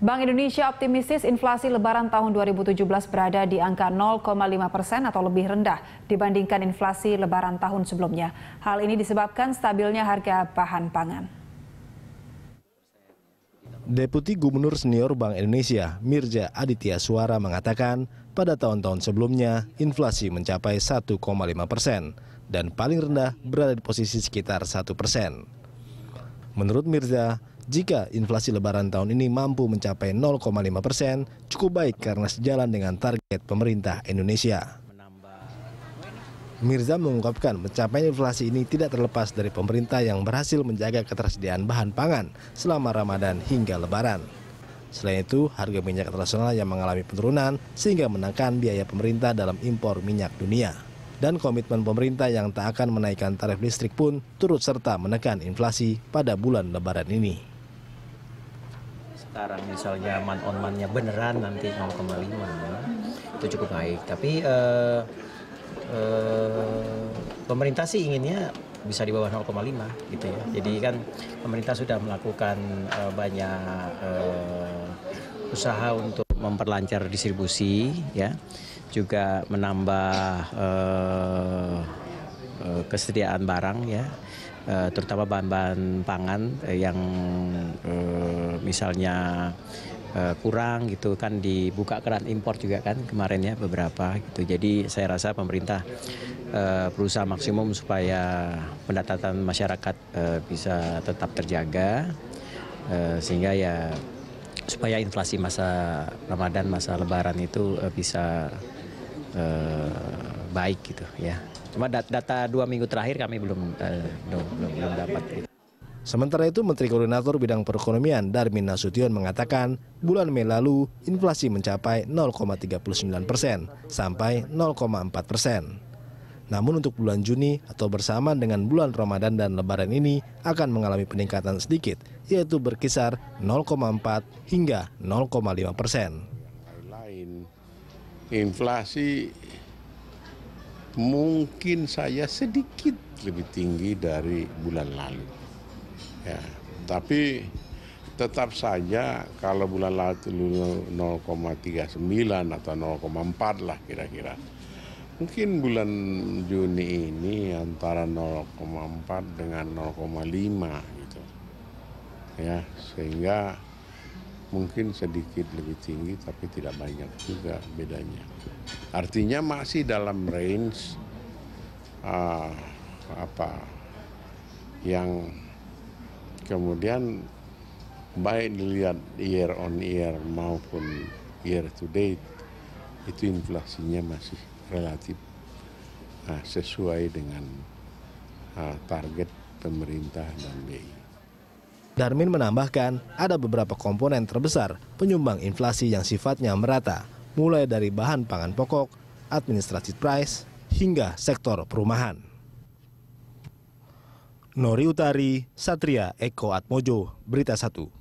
Bank Indonesia optimistis inflasi lebaran tahun 2017 berada di angka 0,5 persen atau lebih rendah dibandingkan inflasi lebaran tahun sebelumnya. Hal ini disebabkan stabilnya harga bahan pangan. Deputi Gubernur Senior Bank Indonesia, Mirja Aditya Suara mengatakan, pada tahun-tahun sebelumnya inflasi mencapai 1,5 persen dan paling rendah berada di posisi sekitar 1 persen. Menurut Mirza, jika inflasi lebaran tahun ini mampu mencapai 0,5 persen, cukup baik karena sejalan dengan target pemerintah Indonesia. Mirza mengungkapkan mencapai inflasi ini tidak terlepas dari pemerintah yang berhasil menjaga ketersediaan bahan pangan selama Ramadan hingga Lebaran. Selain itu, harga minyak internasional yang mengalami penurunan sehingga menekan biaya pemerintah dalam impor minyak dunia. Dan komitmen pemerintah yang tak akan menaikkan tarif listrik pun turut serta menekan inflasi pada bulan Lebaran ini sekarang misalnya man on man-nya beneran nanti 0,5 itu cukup baik tapi uh, uh, pemerintah sih inginnya bisa di bawah 0,5 gitu ya jadi kan pemerintah sudah melakukan uh, banyak uh, usaha untuk memperlancar distribusi ya juga menambah uh, uh, kesediaan barang ya Eh, terutama bahan-bahan pangan eh, yang eh, misalnya kurang gitu kan dibuka keran impor juga kan kemarin ya beberapa gitu. Jadi saya rasa pemerintah berusaha maksimum supaya pendapatan masyarakat bisa tetap terjaga sehingga ya supaya inflasi masa Ramadan masa Lebaran itu bisa baik gitu ya. Cuma data dua minggu terakhir kami belum uh, belum, belum, dapat. Gitu. Sementara itu, Menteri Koordinator Bidang Perekonomian Darmin Nasution mengatakan, bulan Mei lalu inflasi mencapai 0,39 persen sampai 0,4 persen. Namun untuk bulan Juni atau bersamaan dengan bulan Ramadan dan Lebaran ini akan mengalami peningkatan sedikit, yaitu berkisar 0,4 hingga 0,5 persen. Lain, inflasi mungkin saya sedikit lebih tinggi dari bulan lalu. Ya, tapi tetap saja kalau bulan lalu 0,39 atau 0,4 lah kira-kira. Mungkin bulan Juni ini antara 0,4 dengan 0,5 gitu. Ya, sehingga mungkin sedikit lebih tinggi tapi tidak banyak juga bedanya. Artinya masih dalam range uh, apa yang kemudian baik dilihat year on year maupun year to date itu inflasinya masih relatif uh, sesuai dengan uh, target pemerintah dan BI. Darmin menambahkan, ada beberapa komponen terbesar penyumbang inflasi yang sifatnya merata, mulai dari bahan pangan pokok, administrasi price, hingga sektor perumahan. Nori Utari, Satria Eko Atmojo, Berita 1.